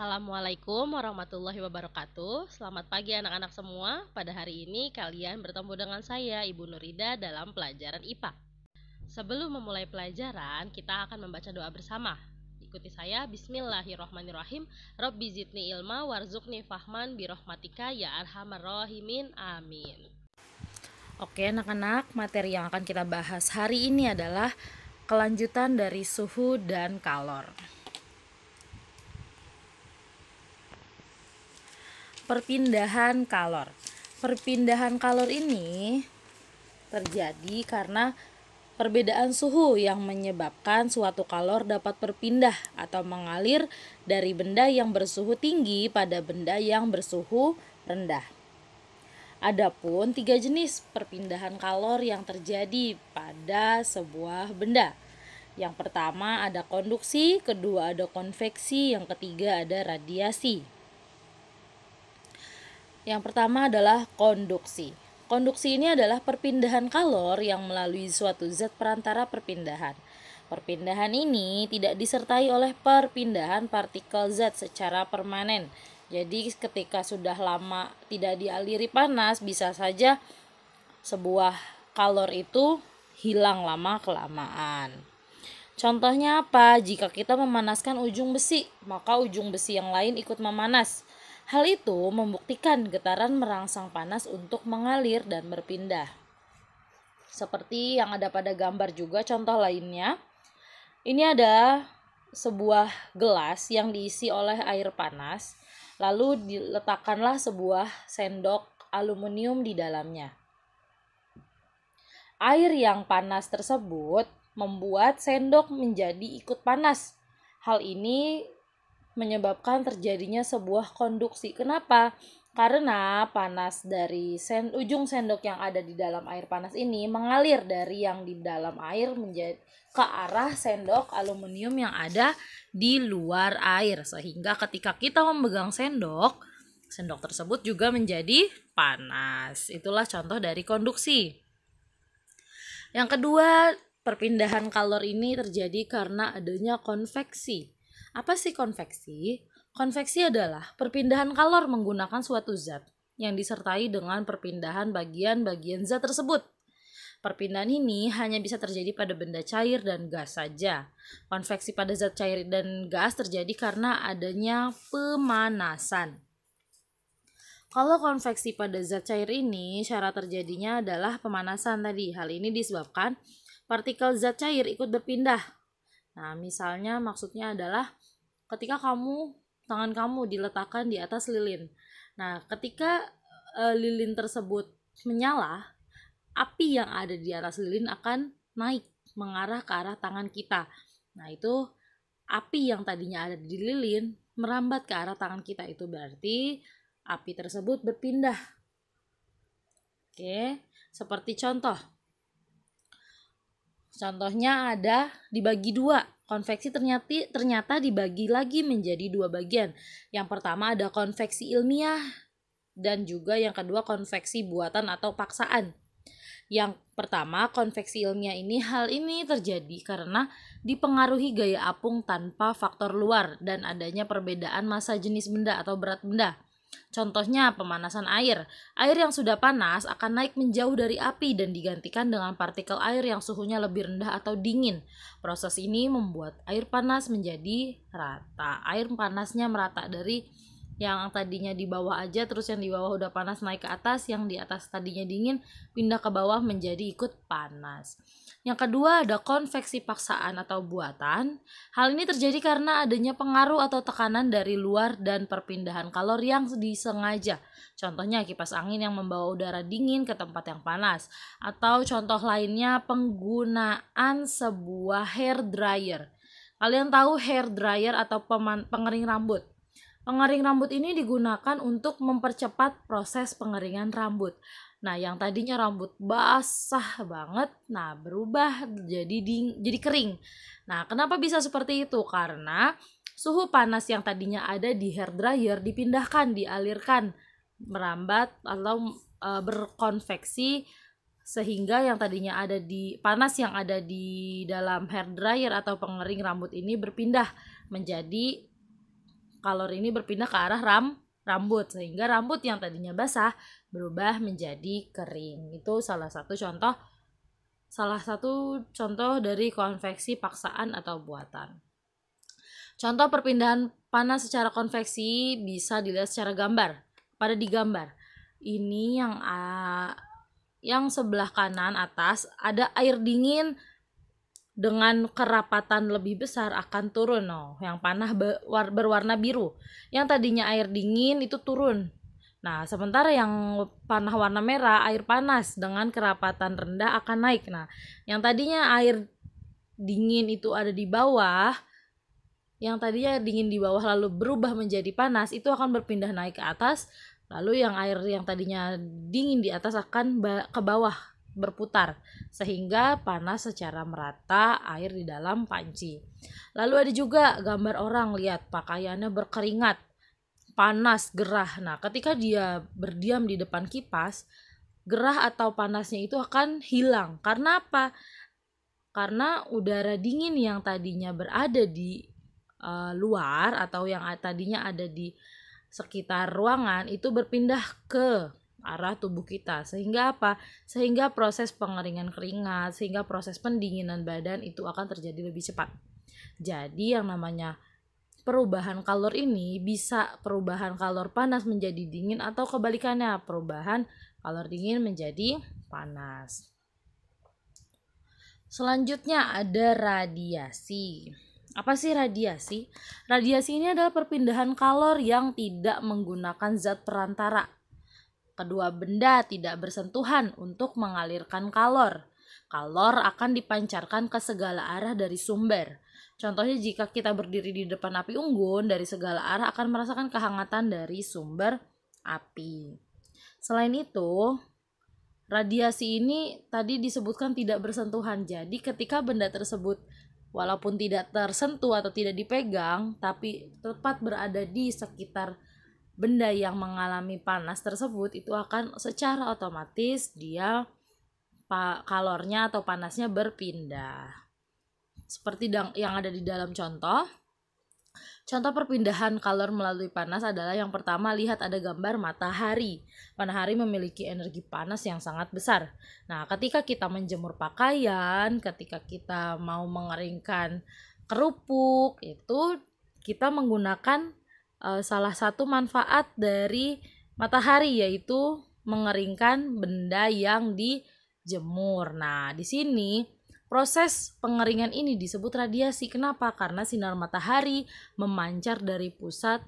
Assalamualaikum warahmatullahi wabarakatuh. Selamat pagi anak-anak semua. Pada hari ini kalian bertemu dengan saya Ibu Nurida dalam pelajaran IPA. Sebelum memulai pelajaran, kita akan membaca doa bersama. Ikuti saya Bismillahirrahmanirrahim. Rabbi zidni ilma warzukni fahman birohmatika ya arhamar rahimin. Amin. Oke anak-anak, materi yang akan kita bahas hari ini adalah kelanjutan dari suhu dan kalor. perpindahan kalor. Perpindahan kalor ini terjadi karena perbedaan suhu yang menyebabkan suatu kalor dapat berpindah atau mengalir dari benda yang bersuhu tinggi pada benda yang bersuhu rendah. Adapun tiga jenis perpindahan kalor yang terjadi pada sebuah benda. Yang pertama ada konduksi, kedua ada konveksi, yang ketiga ada radiasi. Yang pertama adalah konduksi. Konduksi ini adalah perpindahan kalor yang melalui suatu zat perantara perpindahan. Perpindahan ini tidak disertai oleh perpindahan partikel zat secara permanen. Jadi ketika sudah lama tidak dialiri panas, bisa saja sebuah kalor itu hilang lama kelamaan. Contohnya apa? Jika kita memanaskan ujung besi, maka ujung besi yang lain ikut memanas Hal itu membuktikan getaran merangsang panas untuk mengalir dan berpindah. Seperti yang ada pada gambar juga contoh lainnya. Ini ada sebuah gelas yang diisi oleh air panas, lalu diletakkanlah sebuah sendok aluminium di dalamnya. Air yang panas tersebut membuat sendok menjadi ikut panas. Hal ini menyebabkan terjadinya sebuah konduksi. Kenapa? Karena panas dari sen ujung sendok yang ada di dalam air panas ini mengalir dari yang di dalam air menjadi ke arah sendok aluminium yang ada di luar air sehingga ketika kita memegang sendok sendok tersebut juga menjadi panas. Itulah contoh dari konduksi. Yang kedua, perpindahan kalor ini terjadi karena adanya konveksi. Apa sih konveksi? Konveksi adalah perpindahan kalor menggunakan suatu zat yang disertai dengan perpindahan bagian-bagian zat tersebut. Perpindahan ini hanya bisa terjadi pada benda cair dan gas saja. Konveksi pada zat cair dan gas terjadi karena adanya pemanasan. Kalau konveksi pada zat cair ini, syarat terjadinya adalah pemanasan tadi. Hal ini disebabkan partikel zat cair ikut berpindah. Nah, misalnya maksudnya adalah ketika kamu tangan kamu diletakkan di atas lilin. Nah, ketika uh, lilin tersebut menyala, api yang ada di atas lilin akan naik mengarah ke arah tangan kita. Nah, itu api yang tadinya ada di lilin merambat ke arah tangan kita itu berarti api tersebut berpindah. Oke, seperti contoh. Contohnya ada dibagi dua. Konveksi ternyata ternyata dibagi lagi menjadi dua bagian. Yang pertama ada konveksi ilmiah dan juga yang kedua konveksi buatan atau paksaan. Yang pertama, konveksi ilmiah ini hal ini terjadi karena dipengaruhi gaya apung tanpa faktor luar dan adanya perbedaan massa jenis benda atau berat benda. Contohnya pemanasan air. Air yang sudah panas akan naik menjauh dari api dan digantikan dengan partikel air yang suhunya lebih rendah atau dingin. Proses ini membuat air panas menjadi rata. Air panasnya merata dari yang tadinya di bawah aja terus yang di bawah udah panas naik ke atas yang di atas tadinya dingin pindah ke bawah menjadi ikut panas yang kedua ada konveksi paksaan atau buatan hal ini terjadi karena adanya pengaruh atau tekanan dari luar dan perpindahan kalori yang disengaja contohnya kipas angin yang membawa udara dingin ke tempat yang panas atau contoh lainnya penggunaan sebuah hair dryer Kalian tahu hair dryer atau pengering rambut? Pengering rambut ini digunakan untuk mempercepat proses pengeringan rambut. Nah, yang tadinya rambut basah banget, nah berubah jadi ding, jadi kering. Nah, kenapa bisa seperti itu? Karena suhu panas yang tadinya ada di hair dryer dipindahkan, dialirkan, merambat atau e, berkonveksi sehingga yang tadinya ada di panas yang ada di dalam hair dryer atau pengering rambut ini berpindah menjadi kalor ini berpindah ke arah ram rambut sehingga rambut yang tadinya basah berubah menjadi kering. Itu salah satu contoh salah satu contoh dari konveksi paksaan atau buatan. Contoh perpindahan panas secara konveksi bisa dilihat secara gambar. Pada di gambar ini yang uh, yang sebelah kanan atas ada air dingin dengan kerapatan lebih besar akan turun no yang panah berwarna biru yang tadinya air dingin itu turun nah sementara yang panah warna merah air panas dengan kerapatan rendah akan naik nah yang tadinya air dingin itu ada di bawah yang tadinya dingin di bawah lalu berubah menjadi panas itu akan berpindah naik ke atas lalu yang air yang tadinya dingin di atas akan ke bawah berputar sehingga panas secara merata air di dalam panci. Lalu ada juga gambar orang lihat pakaiannya berkeringat, panas, gerah. Nah, ketika dia berdiam di depan kipas, gerah atau panasnya itu akan hilang. Karena apa? Karena udara dingin yang tadinya berada di uh, luar atau yang tadinya ada di sekitar ruangan itu berpindah ke arah tubuh kita sehingga apa sehingga proses pengeringan keringat sehingga proses pendinginan badan itu akan terjadi lebih cepat jadi yang namanya perubahan kalor ini bisa perubahan kalor panas menjadi dingin atau kebalikannya perubahan kalor dingin menjadi panas selanjutnya ada radiasi apa sih radiasi? Radiasi ini adalah perpindahan kalor yang tidak menggunakan zat perantara Kedua benda tidak bersentuhan untuk mengalirkan kalor. Kalor akan dipancarkan ke segala arah dari sumber. Contohnya jika kita berdiri di depan api unggun, dari segala arah akan merasakan kehangatan dari sumber api. Selain itu, radiasi ini tadi disebutkan tidak bersentuhan. Jadi ketika benda tersebut walaupun tidak tersentuh atau tidak dipegang, tapi tepat berada di sekitar benda yang mengalami panas tersebut itu akan secara otomatis dia kalornya atau panasnya berpindah. Seperti yang ada di dalam contoh. Contoh perpindahan kalor melalui panas adalah yang pertama lihat ada gambar matahari. Matahari memiliki energi panas yang sangat besar. Nah, ketika kita menjemur pakaian, ketika kita mau mengeringkan kerupuk, itu kita menggunakan Eh, salah satu manfaat dari matahari yaitu mengeringkan benda yang dijemur. Nah, di sini proses pengeringan ini disebut radiasi. Kenapa? Karena sinar matahari memancar dari pusat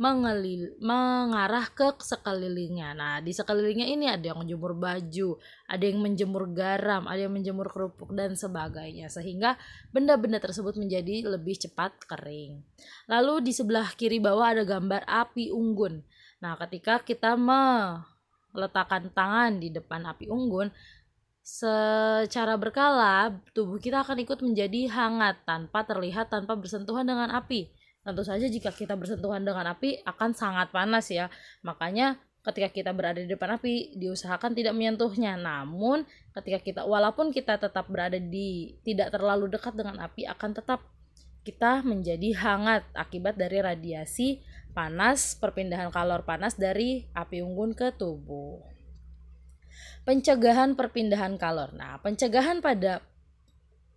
mengelil, mengarah ke sekelilingnya. Nah, di sekelilingnya ini ada yang menjemur baju, ada yang menjemur garam, ada yang menjemur kerupuk dan sebagainya sehingga benda-benda tersebut menjadi lebih cepat kering. Lalu di sebelah kiri bawah ada gambar api unggun. Nah, ketika kita meletakkan tangan di depan api unggun, secara berkala tubuh kita akan ikut menjadi hangat tanpa terlihat tanpa bersentuhan dengan api. Tentu saja jika kita bersentuhan dengan api akan sangat panas ya. Makanya ketika kita berada di depan api diusahakan tidak menyentuhnya. Namun ketika kita walaupun kita tetap berada di tidak terlalu dekat dengan api akan tetap kita menjadi hangat akibat dari radiasi panas perpindahan kalor panas dari api unggun ke tubuh. Pencegahan perpindahan kalor. Nah, pencegahan pada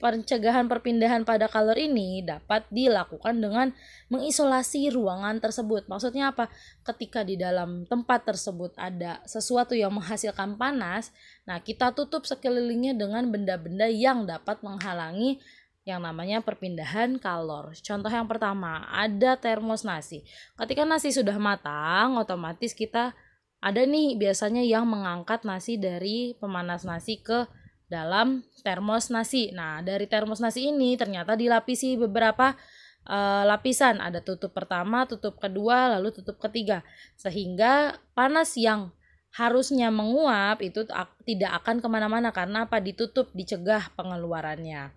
Pencegahan perpindahan pada kalor ini dapat dilakukan dengan mengisolasi ruangan tersebut. Maksudnya apa? Ketika di dalam tempat tersebut ada sesuatu yang menghasilkan panas, nah kita tutup sekelilingnya dengan benda-benda yang dapat menghalangi yang namanya perpindahan kalor. Contoh yang pertama, ada termos nasi. Ketika nasi sudah matang, otomatis kita ada nih biasanya yang mengangkat nasi dari pemanas nasi ke dalam termos nasi. Nah, dari termos nasi ini ternyata dilapisi beberapa uh, lapisan. Ada tutup pertama, tutup kedua, lalu tutup ketiga. Sehingga panas yang harusnya menguap itu tidak akan kemana-mana karena apa ditutup dicegah pengeluarannya.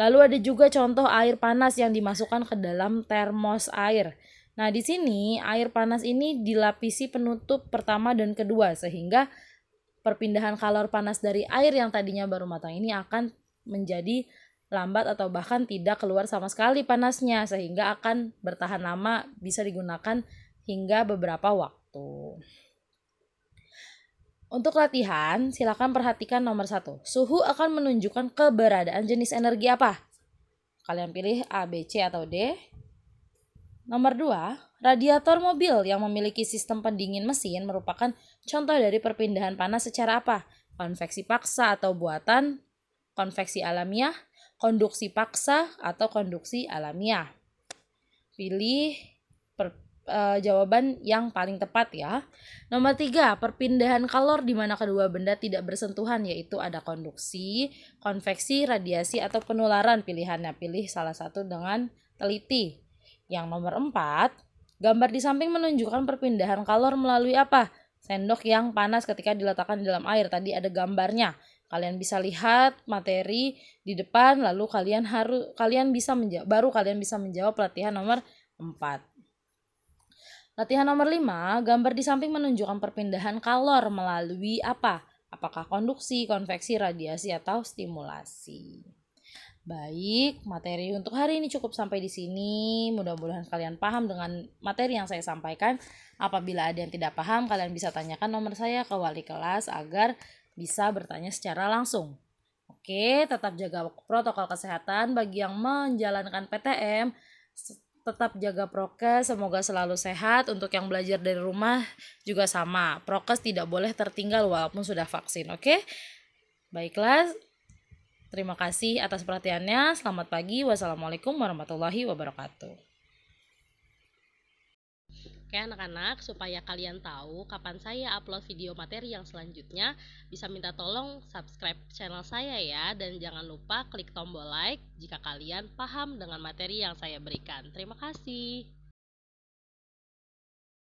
Lalu ada juga contoh air panas yang dimasukkan ke dalam termos air. Nah di sini air panas ini dilapisi penutup pertama dan kedua sehingga perpindahan kalor panas dari air yang tadinya baru matang ini akan menjadi lambat atau bahkan tidak keluar sama sekali panasnya sehingga akan bertahan lama bisa digunakan hingga beberapa waktu. Untuk latihan, silakan perhatikan nomor satu. Suhu akan menunjukkan keberadaan jenis energi apa. Kalian pilih A, B, C, atau D. Nomor dua, radiator mobil yang memiliki sistem pendingin mesin merupakan contoh dari perpindahan panas secara apa? Konveksi paksa atau buatan, konveksi alamiah, konduksi paksa atau konduksi alamiah. Pilih per, e, jawaban yang paling tepat ya. Nomor tiga, perpindahan kalor di mana kedua benda tidak bersentuhan yaitu ada konduksi, konveksi, radiasi atau penularan pilihannya. Pilih salah satu dengan teliti. Yang nomor empat gambar di samping menunjukkan perpindahan kalor melalui apa? Sendok yang panas ketika diletakkan di dalam air. Tadi ada gambarnya. Kalian bisa lihat materi di depan lalu kalian harus kalian bisa menjawab baru kalian bisa menjawab latihan nomor empat Latihan nomor lima gambar di samping menunjukkan perpindahan kalor melalui apa? Apakah konduksi, konveksi, radiasi, atau stimulasi? Baik, materi untuk hari ini cukup sampai di sini. Mudah-mudahan kalian paham dengan materi yang saya sampaikan. Apabila ada yang tidak paham, kalian bisa tanyakan nomor saya ke wali kelas agar bisa bertanya secara langsung. Oke, tetap jaga protokol kesehatan bagi yang menjalankan PTM. Tetap jaga prokes, semoga selalu sehat. Untuk yang belajar dari rumah juga sama. Prokes tidak boleh tertinggal walaupun sudah vaksin, oke? Baiklah, Terima kasih atas perhatiannya. Selamat pagi. Wassalamualaikum warahmatullahi wabarakatuh. Oke anak-anak, supaya kalian tahu kapan saya upload video materi yang selanjutnya, bisa minta tolong subscribe channel saya ya, dan jangan lupa klik tombol like jika kalian paham dengan materi yang saya berikan. Terima kasih.